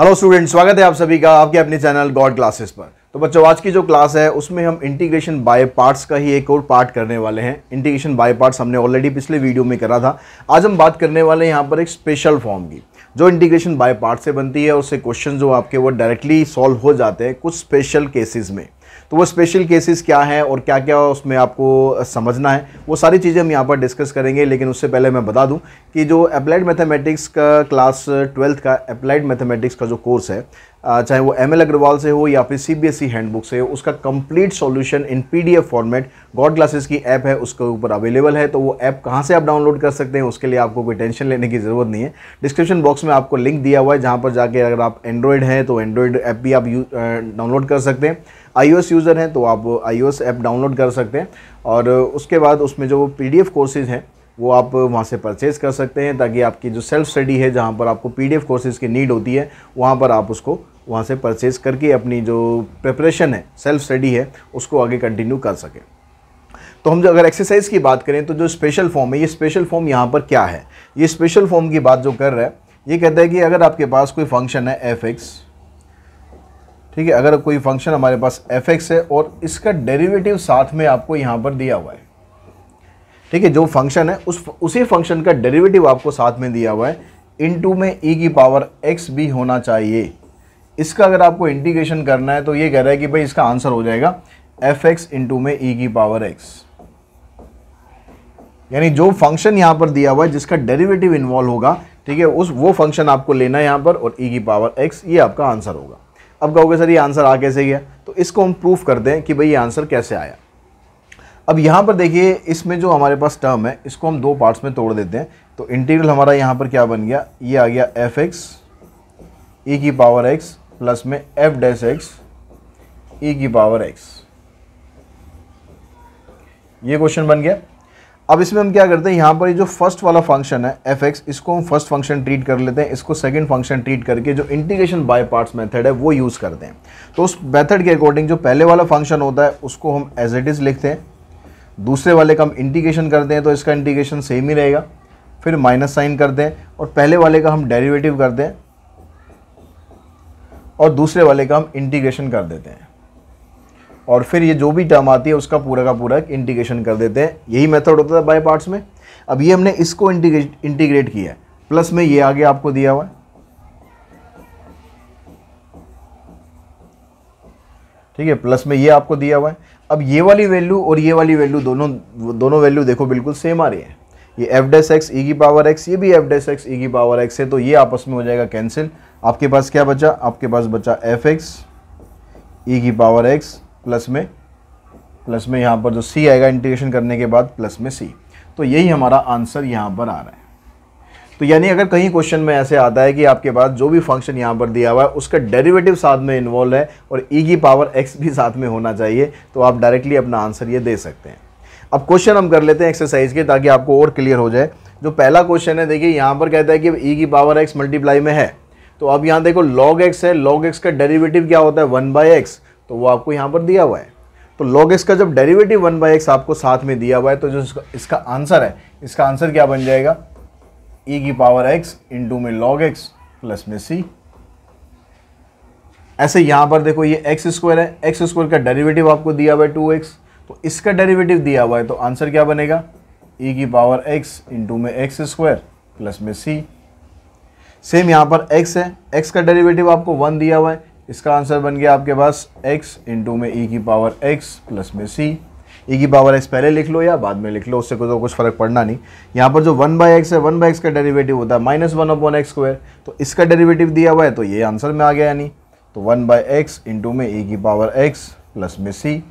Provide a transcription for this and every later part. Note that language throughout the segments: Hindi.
हेलो स्टूडेंट स्वागत है आप सभी का आपके अपने चैनल गॉड क्लासेस पर तो बच्चों आज की जो क्लास है उसमें हम इंटीग्रेशन बाय पार्ट्स का ही एक और पार्ट करने वाले हैं इंटीग्रेशन बाय पार्ट्स हमने ऑलरेडी पिछले वीडियो में करा था आज हम बात करने वाले हैं यहाँ पर एक स्पेशल फॉर्म की जो इंटीग्रेशन बाय पार्ट से बनती है और उससे क्वेश्चन जो आपके वो डायरेक्टली सॉल्व हो जाते हैं कुछ स्पेशल केसेज में तो वो स्पेशल केसेस क्या हैं और क्या क्या उसमें आपको समझना है वो सारी चीज़ें हम यहाँ पर डिस्कस करेंगे लेकिन उससे पहले मैं बता दूँ कि जो अप्लाइड मैथमेटिक्स का क्लास ट्वेल्थ का अप्लाइड मैथमेटिक्स का जो कोर्स है चाहे वो एम एल अग्रवाल से हो या फिर C B S E handbook से हो उसका complete solution in PDF format God classes की ऐप है उसके ऊपर अवेलेबल है तो वो ऐप कहाँ से आप डाउनलोड कर सकते हैं उसके लिए आपको कोई टेंशन लेने की ज़रूरत नहीं है डिस्क्रिप्शन बॉक्स में आपको लिंक दिया हुआ है जहाँ पर जाके अगर आप एंड्रॉयड हैं तो एंड्रॉयड ऐप भी आप डाउनलोड कर सकते हैं आईओएस यूज़र हैं तो आप आईओएस ऐप डाउनलोड कर सकते हैं और उसके बाद उसमें जो पीडीएफ कोर्सेज़ हैं वो आप वहाँ से परचेज़ कर सकते हैं ताकि आपकी जो सेल्फ स्टडी है जहाँ पर आपको पीडीएफ कोर्सेज़ की नीड होती है वहाँ पर आप उसको वहाँ से परचेज़ करके अपनी जो प्रिपरेशन है सेल्फ स्टडी है उसको आगे कंटिन्यू कर सकें तो हम जो अगर एक्सरसाइज की बात करें तो जो स्पेशल फॉर्म है ये स्पेशल फॉर्म यहाँ पर क्या है ये स्पेशल फॉर्म की बात जो कर रहा है ये कहता है कि अगर आपके पास कोई फंक्शन है एफ एक्स ठीक है अगर कोई फंक्शन हमारे पास एफ एक्स है और इसका डेरिवेटिव साथ में आपको यहाँ पर दिया हुआ है ठीक है जो फंक्शन है उस उसी फंक्शन का डेरिवेटिव आपको साथ में दिया हुआ है इन टू में ई e की पावर एक्स भी होना चाहिए इसका अगर आपको इंटीग्रेशन करना है तो ये कह रहा है कि भाई इसका आंसर हो जाएगा एफ एक्स इंटू में ई e की पावर एक्स यानी जो फंक्शन यहाँ पर दिया हुआ है जिसका डेरिवेटिव इन्वॉल्व होगा ठीक है उस वो फंक्शन आपको लेना है यहाँ पर और ई e की पावर एक्स ये आपका आंसर होगा अब कहोगे सर ये आंसर आ कैसे गया तो इसको हम प्रूफ करते हैं कि भाई ये आंसर कैसे आया अब यहाँ पर देखिए इसमें जो हमारे पास टर्म है इसको हम दो पार्ट्स में तोड़ देते हैं तो इंटीग्रल हमारा यहाँ पर क्या बन गया ये आ गया एफ एक्स ई की पावर एक्स प्लस में एफ डैश एक्स ई की पावर एक्स ये क्वेश्चन बन गया अब इसमें हम क्या करते हैं यहाँ पर ये जो फर्स्ट वाला फंक्शन है एफ एक्स इसको हम फर्स्ट फंक्शन ट्रीट कर लेते हैं इसको सेकंड फंक्शन ट्रीट करके जो इंटीग्रेशन बाय पार्ट्स मेथड है वो यूज़ करते हैं तो उस मेथड के अकॉर्डिंग जो पहले वाला फंक्शन होता है उसको हम एज इट इज़ लिखते हैं दूसरे वाले का हम इंटीग्रेशन करते हैं तो इसका इंटीग्रेशन सेम ही रहेगा फिर माइनस साइन करते हैं और पहले वाले का हम डेरीवेटिव करते हैं और दूसरे वाले का हम इंटीग्रेशन कर देते हैं और फिर ये जो भी टर्म आती है उसका पूरा का पूरा इंटीग्रेशन कर देते हैं यही मेथड होता था बाय पार्ट्स में अब ये हमने इसको इंटीग्रेट इंटीग्रेट किया प्लस में ये आगे आपको दिया हुआ है ठीक है प्लस में ये आपको दिया हुआ है अब ये वाली वैल्यू और ये वाली वैल्यू दोनों दोनों वैल्यू देखो बिल्कुल सेम आ रही है ये एफ डेस एक्स ई की पावर एक्स ये भी एफ डेस एक्स ई की पावर एक्स है तो ये आपस में हो जाएगा कैंसिल आपके पास क्या बचा आपके पास बचा एफ एक्स ई की पावर एक्स प्लस में प्लस में यहाँ पर जो सी आएगा इंटीग्रेशन करने के बाद प्लस में सी तो यही हमारा आंसर यहाँ पर आ रहा है तो यानी अगर कहीं क्वेश्चन में ऐसे आता है कि आपके पास जो भी फंक्शन यहाँ पर दिया हुआ है उसका डेरिवेटिव साथ में इन्वॉल्व है और ई e की पावर एक्स भी साथ में होना चाहिए तो आप डायरेक्टली अपना आंसर ये दे सकते हैं अब क्वेश्चन हम कर लेते हैं एक्सरसाइज के ताकि आपको और क्लियर हो जाए जो पहला क्वेश्चन है देखिए यहाँ पर कहता है कि ई e की पावर एक्स मल्टीप्लाई में है तो अब यहाँ देखो लॉग एक्स है लॉग एक्स का डेरीवेटिव क्या होता है वन बाई एक्स तो वो आपको यहाँ पर दिया हुआ है तो लॉग एक्स का जब डेरिवेटिव वन बाई एक्स आपको साथ में दिया हुआ है तो जो इसका, आंसर है इसका आंसर क्या बन जाएगा ई e की पावर एक्स इंटू में लॉग एक्स प्लस में सी ऐसे यहाँ पर देखो ये एक्स स्क्वायर है एक्स स्क्वायर का डेरिवेटिव आपको दिया हुआ है टू एक्स तो इसका डेरिवेटिव दिया हुआ है तो आंसर क्या बनेगा ई e की पावर एक्स इंटू में एक्स स्क्वायर प्लस में सी सेम यहाँ पर x है x का डेरिवेटिव आपको वन दिया हुआ है इसका आंसर बन गया आपके पास x इंटू में e की पावर x प्लस में c e की पावर x पहले लिख लो या बाद में लिख लो उससे कुछ तो कुछ फर्क पड़ना नहीं यहाँ पर जो वन बाई एक्स है वन बाई एक्स का डेरिवेटिव होता है minus one upon x square तो इसका डेरिवेटिव दिया हुआ है तो ये आंसर में आ गया यानी तो वन बाई एक्स इंटू में ई e की पावर एक्स प्लस में सी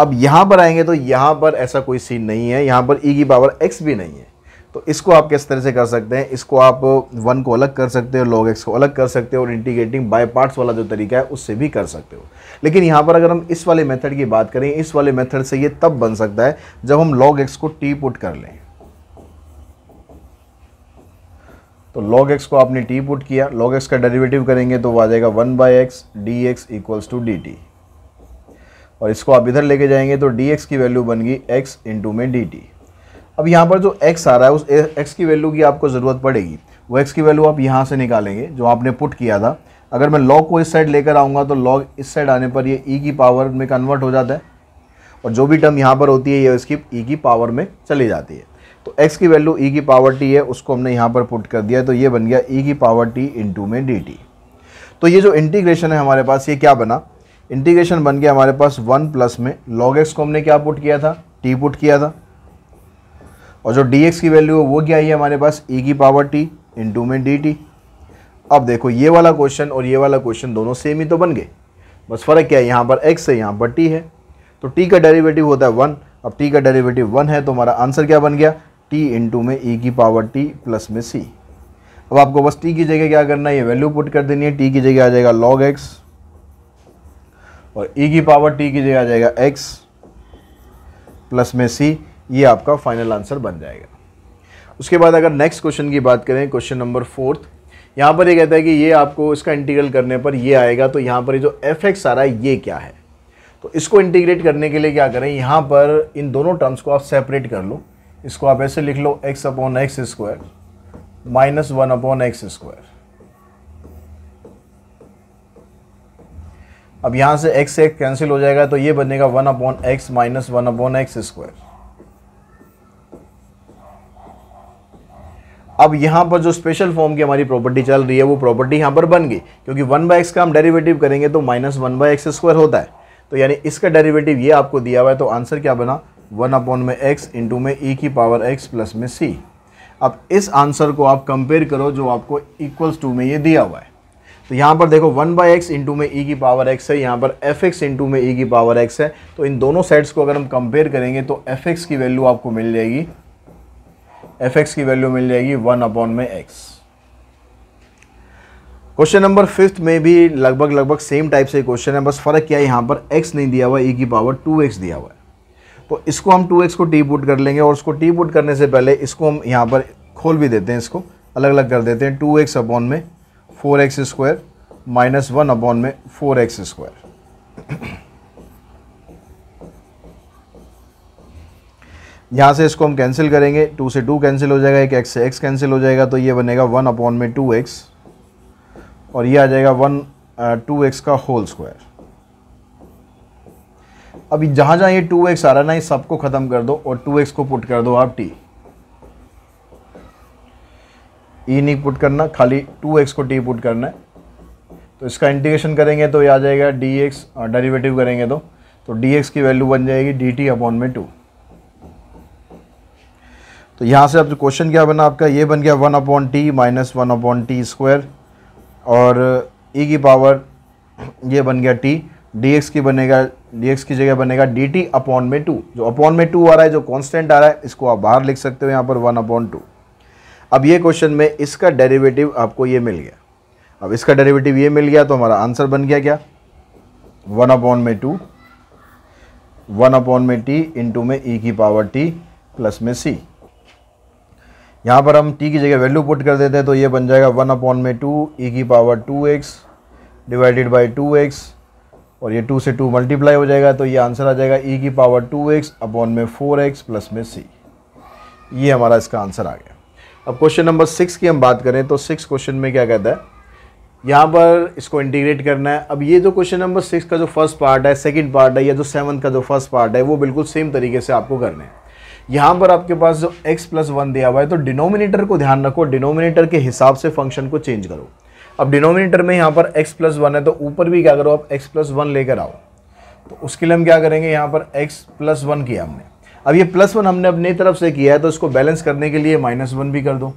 अब यहाँ पर आएंगे तो यहाँ पर ऐसा कोई सीन नहीं है यहाँ पर ई e की पावर एक्स भी नहीं है तो इसको आप किस तरह से कर सकते हैं इसको आप वन को अलग कर सकते हो लॉग एक्स को अलग कर सकते हो और इंटीग्रेटिंग बाय पार्ट्स वाला जो तरीका है उससे भी कर सकते हो लेकिन यहाँ पर अगर हम इस वाले मेथड की बात करें इस वाले मेथड से ये तब बन सकता है जब हम लॉग एक्स को टी पुट कर लें तो लॉग एक्स को आपने टी पुट किया लॉग एक्स का डेरिवेटिव करेंगे तो वो आ जाएगा one by x d x equals to d t और इसको आप इधर लेके जाएंगे तो डी एक्स की वैल्यू बन गई एक्स इंटू में डी टी अब यहाँ पर जो एक्स आ रहा है उस एक्स की वैल्यू की आपको ज़रूरत पड़ेगी वो एक्स की वैल्यू आप यहाँ से निकालेंगे जो आपने पुट किया था अगर मैं लॉग को इस साइड लेकर आऊँगा तो लॉग इस साइड आने पर ये ई e की पावर में कन्वर्ट हो जाता है और जो भी टर्म यहाँ पर होती है ये इसकी ई e की पावर में चली जाती है तो x की वैल्यू e की पावर t है उसको हमने यहाँ पर पुट कर दिया तो ये बन गया e की पावर इन इंटू में डी टी तो ये जो इंटीग्रेशन है हमारे पास ये क्या बना इंटीग्रेशन बन गया हमारे पास वन प्लस में लॉग एक्स को हमने क्या पुट किया था टी पुट किया था और जो डी की वैल्यू है वो क्या है हमारे पास ई e की पावर टी टू में डी टी अब देखो ये वाला क्वेश्चन और ये वाला क्वेश्चन दोनों सेम ही तो बन गए बस फ़र्क क्या है यहाँ पर एक्स है यहाँ पर टी है तो टी का डेरिवेटिव होता है वन अब टी का डेरिवेटिव वन है तो हमारा आंसर क्या बन गया टी इन में ई e की पावर टी प्लस में सी अब आपको बस टी की जगह क्या करना है ये वैल्यू पुट कर देनी है टी की जगह आ जाएगा लॉग एक्स और ई e की पावर टी की जगह आ जाएगा एक्स प्लस में सी ये आपका फाइनल आंसर बन जाएगा उसके बाद अगर नेक्स्ट क्वेश्चन की बात करें क्वेश्चन नंबर फोर्थ यहाँ पर ये कहता है कि ये आपको इसका इंटीग्रल करने पर ये आएगा तो यहाँ पर ये जो एफ एक्स आ रहा है ये क्या है तो इसको इंटीग्रेट करने के लिए क्या करें यहाँ पर इन दोनों टर्म्स को आप सेपरेट कर लो इसको आप ऐसे लिख लो x upon x square minus one upon x square अब यहाँ से एक्स एक्स कैंसिल हो जाएगा तो ये बनेगा one upon x minus one upon x square अब यहाँ पर जो स्पेशल फॉर्म की हमारी प्रॉपर्टी चल रही है वो प्रॉपर्टी यहाँ पर बन गई क्योंकि वन बाय एक्स का हम डेरिवेटिव करेंगे तो minus one by x square होता है तो यानी इसका डेरिवेटिव ये आपको दिया हुआ है तो आंसर क्या बना वन अपॉन में एक्स इंटू में ई e की पावर एक्स प्लस में सी अब इस आंसर को आप कंपेयर करो जो आपको इक्वल्स टू में ये दिया हुआ है तो यहाँ पर देखो वन बाय एक्स इंटू में ई e की पावर एक्स है यहाँ पर एफ एक्स इंटू में ई e की पावर एक्स है तो इन दोनों सेट्स को अगर हम कंपेयर करेंगे तो एफ एक्स की वैल्यू आपको मिल जाएगी एफ एक्स की वैल्यू मिल जाएगी वन अपॉन में एक्स क्वेश्चन नंबर फिफ्थ में भी लगभग लगभग सेम टाइप से क्वेश्चन है बस फ़र्क क्या है यहाँ पर एक्स नहीं दिया हुआ है e ई की पावर टू एक्स दिया हुआ है तो इसको हम टू एक्स को टी पुट कर लेंगे और उसको टी पुट करने से पहले इसको हम यहाँ पर खोल भी देते हैं इसको अलग अलग कर देते हैं टू एक्स अपॉन में four x square minus one upon में फोर एक्स स्क्वायर यहाँ से इसको हम कैंसिल करेंगे टू से टू कैंसिल हो जाएगा एक एक्स से एक्स कैंसिल हो जाएगा तो ये बनेगा वन अपॉन में टू एक्स और ये आ जाएगा वन टू एक्स का होल स्क्वायर अभी जहाँ जहाँ ये टू एक्स आ रहा है ना ये सबको ख़त्म कर दो और टू एक्स को पुट कर दो आप टी ई e नहीं पुट करना खाली टू एक्स को टी पुट करना है तो इसका इंटीग्रेशन करेंगे तो ये आ जाएगा डी एक्स डेरीवेटिव करेंगे तो तो डी एक्स की वैल्यू बन जाएगी डी टी अपॉन में टू तो यहाँ से आप जो क्वेश्चन क्या बना आपका ये बन गया one upon t minus one upon t square और ई e की पावर ये बन गया टी डी एक्स की बनेगा डी एक्स की जगह बनेगा डी टी अपॉन में टू जो अपॉन में टू आ रहा है जो कांस्टेंट आ रहा है इसको आप बाहर लिख सकते हो यहाँ पर वन अपॉन टू अब ये क्वेश्चन में इसका डेरिवेटिव आपको ये मिल गया अब इसका डेरिवेटिव ये मिल गया तो हमारा आंसर बन गया क्या वन अपॉन में टू वन अपॉन में टी इंटू में ई e की पावर टी प्लस में सी यहाँ पर हम टी की जगह वैल्यू पुट कर देते हैं तो ये बन जाएगा वन अपॉन में टू ई e की power two x divided by two x और ये टू से टू मल्टीप्लाई हो जाएगा तो ये आंसर आ जाएगा ई e की पावर टू एक्स अपॉन में फोर एक्स प्लस में सी ये हमारा इसका आंसर आ गया अब क्वेश्चन नंबर सिक्स की हम बात करें तो सिक्स क्वेश्चन में क्या कहता है यहाँ पर इसको इंटीग्रेट करना है अब ये जो क्वेश्चन नंबर सिक्स का जो फर्स्ट पार्ट है सेकंड पार्ट है या जो सेवन्थ का जो फर्स्ट पार्ट है वो बिल्कुल सेम तरीके से आपको करना है यहाँ पर आपके पास जो x प्लस वन दिया हुआ है तो डिनोमिनेटर को ध्यान रखो डिनोमिनेटर के हिसाब से फंक्शन को चेंज करो अब डिनोमिनेटर में यहाँ पर x प्लस वन है तो ऊपर भी क्या करो आप x प्लस वन लेकर आओ तो उसके लिए हम क्या करेंगे यहाँ पर x प्लस वन किया हमने अब ये प्लस वन हमने अपनी तरफ से किया है तो इसको बैलेंस करने के लिए माइनस वन भी कर दो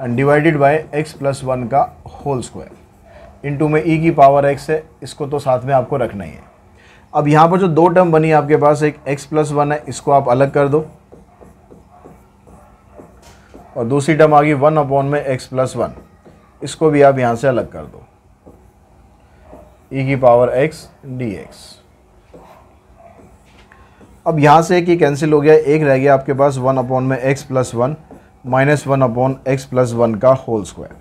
and divided by x plus one का होल स्क्वायर इनटू में ई e की पावर एक्स है इसको तो साथ में आपको रखना ही है अब यहाँ पर जो दो टर्म बनी आपके पास एक x प्लस वन है इसको आप अलग कर दो और दूसरी टर्म आ गई वन अपॉन में x प्लस वन इसको भी आप यहाँ से अलग कर दो e की पावर x dx अब यहाँ से एक ये कैंसिल हो गया एक रह गया आपके पास वन अपॉन में x plus one minus one upon x plus one का होल स्क्वायर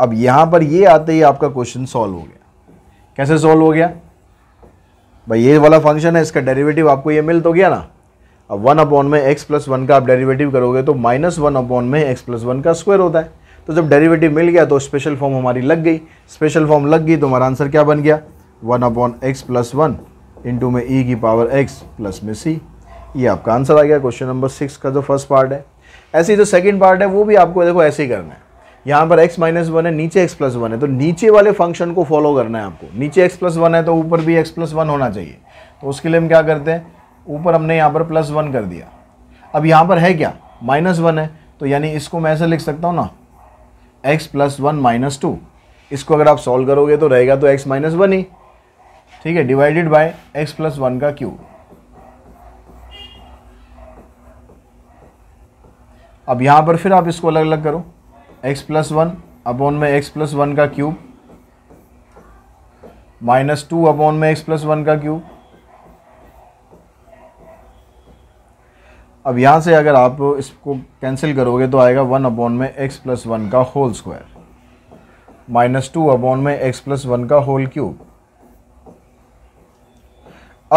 अब यहाँ पर ये आते ही आपका क्वेश्चन सॉल्व हो गया कैसे सॉल्व हो गया भाई ये वाला फंक्शन है इसका डेरिवेटिव आपको ये मिल तो गया ना अब वन अपॉन में एक्स प्लस वन का आप डेरिवेटिव करोगे तो माइनस वन अपॉन में एक्स प्लस वन का स्क्वायर होता है तो जब डेरिवेटिव मिल गया तो स्पेशल फॉर्म हमारी लग गई स्पेशल फॉर्म लग गई तो हमारा आंसर क्या बन गया one upon x plus one into में ई e की पावर एक्स प्लस में सी ये आपका आंसर आ गया क्वेश्चन नंबर सिक्स का जो फर्स्ट पार्ट है ऐसे ही जो सेकेंड पार्ट है वो भी आपको देखो ऐसे ही करना है यहाँ पर x माइनस वन है नीचे x प्लस वन है तो नीचे वाले फंक्शन को फॉलो करना है आपको नीचे x प्लस वन है तो ऊपर भी x प्लस वन होना चाहिए तो उसके लिए हम क्या करते हैं ऊपर हमने यहाँ पर प्लस वन कर दिया अब यहाँ पर है क्या माइनस वन है तो यानी इसको मैं ऐसे लिख सकता हूँ ना x plus one minus two इसको अगर आप सॉल्व करोगे तो रहेगा तो x माइनस वन ही ठीक है divided by x plus one का क्यूब अब यहाँ पर फिर आप इसको अलग अलग करो एक्स प्लस वन अपॉन में एक्स प्लस वन का क्यूब माइनस टू अपॉन में एक्स प्लस वन का क्यूब अब यहाँ से अगर आप इसको कैंसिल करोगे तो आएगा वन अपॉन में एक्स प्लस वन का whole square minus two upon में एक्स प्लस वन का होल क्यूब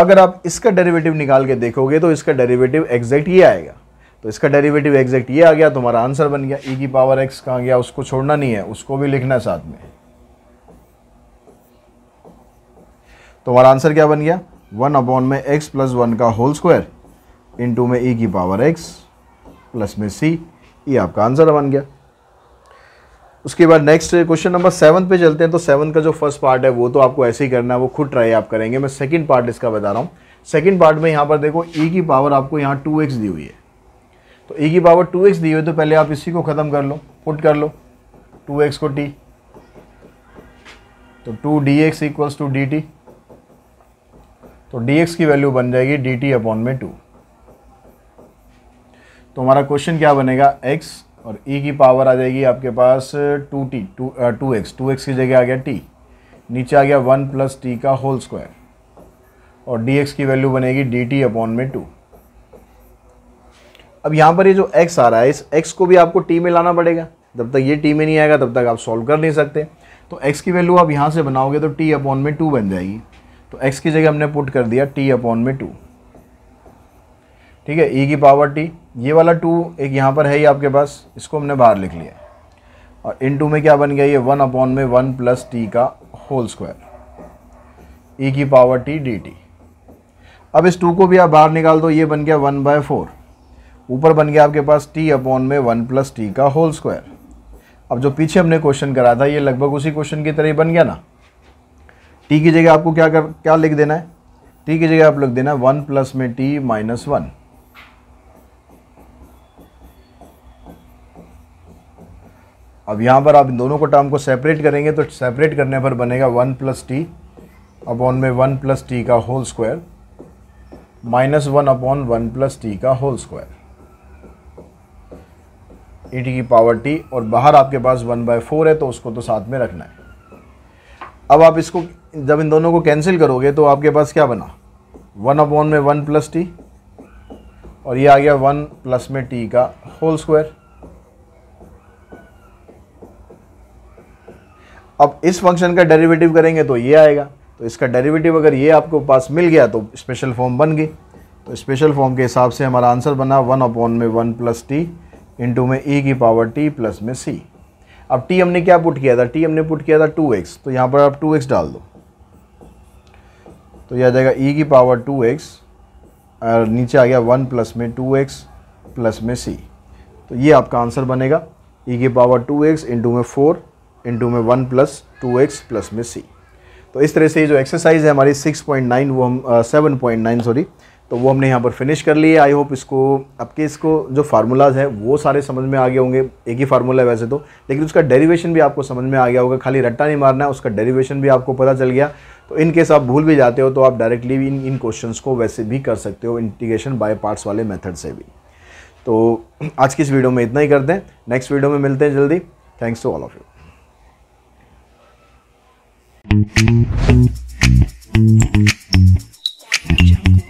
अगर आप इसका डेरिवेटिव निकाल के देखोगे तो इसका डेरिवेटिव एग्जैक्ट ये आएगा तो इसका डेरिवेटिव एग्जैक्ट ये आ गया तुम्हारा आंसर बन गया ई e की पावर एक्स कहाँ गया उसको छोड़ना नहीं है उसको भी लिखना है साथ में तुम्हारा आंसर क्या बन गया वन अपॉन में एक्स प्लस वन का होल स्क्वायर इंटू में ई e की पावर एक्स प्लस में सी ये आपका आंसर बन गया उसके बाद नेक्स्ट क्वेश्चन नंबर सेवन पे चलते हैं तो सेवन का जो फर्स्ट पार्ट है वो तो आपको ऐसे ही करना है वो खुद ट्राई आप करेंगे मैं सेकंड पार्ट इसका बता रहा हूँ सेकंड पार्ट में यहाँ पर देखो ई e की पावर आपको यहाँ टू एक्स दी हुई है तो ए की पावर टू एक्स दी हुई तो पहले आप इसी को ख़त्म कर लो पुट कर लो टू एक्स को टी तो two d x equals to d t तो डी एक्स की वैल्यू बन जाएगी डी टी अपॉन में टू तो हमारा क्वेश्चन क्या बनेगा एक्स और ई e की पावर आ जाएगी आपके पास two t to two x two x की जगह आ गया टी नीचे आ गया वन प्लस टी का होल स्क्वायर और डी एक्स की वैल्यू बनेगी डी टी अपॉन में टू अब यहाँ पर ये जो एक्स आ रहा है इस एक्स को भी आपको टी में लाना पड़ेगा जब तक ये टी में नहीं आएगा तब तक आप सॉल्व कर नहीं सकते तो एक्स की वैल्यू आप यहाँ से बनाओगे तो टी अपॉन में टू बन जाएगी तो एक्स की जगह हमने पुट कर दिया टी अपॉन में टू ठीक है ई e की पावर टी ये वाला टू एक यहाँ पर है ही आपके पास इसको हमने बाहर लिख लिया और इन टू में क्या बन गया ये वन अपॉन में वन प्लस टी का होल स्क्वायर ई की पावर टी डी टी अब इस टू को भी आप बाहर निकाल दो ये बन गया वन बाय फोर ऊपर बन गया आपके पास टी अपॉन में वन प्लस टी का होल स्क्वायर अब जो पीछे हमने क्वेश्चन करा था ये लगभग उसी क्वेश्चन की तरह ही बन गया ना टी की जगह आपको क्या कर क्या लिख देना है टी की जगह आप लिख देना है वन प्लस में टी माइनस वन अब यहां पर आप इन दोनों को टर्म को सेपरेट करेंगे तो सेपरेट करने पर बनेगा वन प्लस टी अपॉन में वन प्लस टी का whole square minus one upon one plus t का whole square e e t की पावर टी और बाहर आपके पास वन बाय फोर है तो उसको तो साथ में रखना है अब आप इसको जब इन दोनों को कैंसिल करोगे तो आपके पास क्या बना वन अपॉन में वन प्लस टी और ये आ गया वन प्लस में टी का होल स्क्वायर अब इस फंक्शन का डेरिवेटिव करेंगे तो ये आएगा तो इसका डेरिवेटिव अगर ये आपको पास मिल गया तो स्पेशल फॉर्म बन गई तो स्पेशल फॉर्म के हिसाब से हमारा आंसर बना वन अपॉन में वन प्लस टी इंटू में ई e की पावर टी प्लस में सी अब टी हमने क्या पुट किया था टी हमने पुट किया था टू एक्स तो यहाँ पर आप टू एक्स डाल दो तो यह आ जाएगा ई e की पावर टू एक्स और नीचे आ गया वन प्लस में टू एक्स प्लस में सी तो ये आपका आंसर बनेगा ई e की पावर टू एक्स इंटू में फोर इंटू में one plus two x plus में सी तो इस तरह से जो एक्सरसाइज है हमारी सिक्स पॉइंट नाइन वो हम सेवन पॉइंट नाइन सॉरी तो वो हमने यहाँ पर फिनिश कर लिए आई होप इसको अब के इसको जो फार्मूलाज हैं वो सारे समझ में आ गए होंगे एक ही फार्मूला है वैसे तो लेकिन उसका डेरिवेशन भी आपको समझ में आ गया होगा खाली रट्टा नहीं मारना है उसका डेरिवेशन भी आपको पता चल गया तो इन केस आप भूल भी जाते हो तो आप डायरेक्टली इन इन क्वेश्चन को वैसे भी कर सकते हो इंटीग्रेशन बाय पार्ट्स वाले मेथड से भी तो आज की इस वीडियो में इतना ही करते हैं नेक्स्ट वीडियो में मिलते हैं जल्दी thanks to all of you jungle.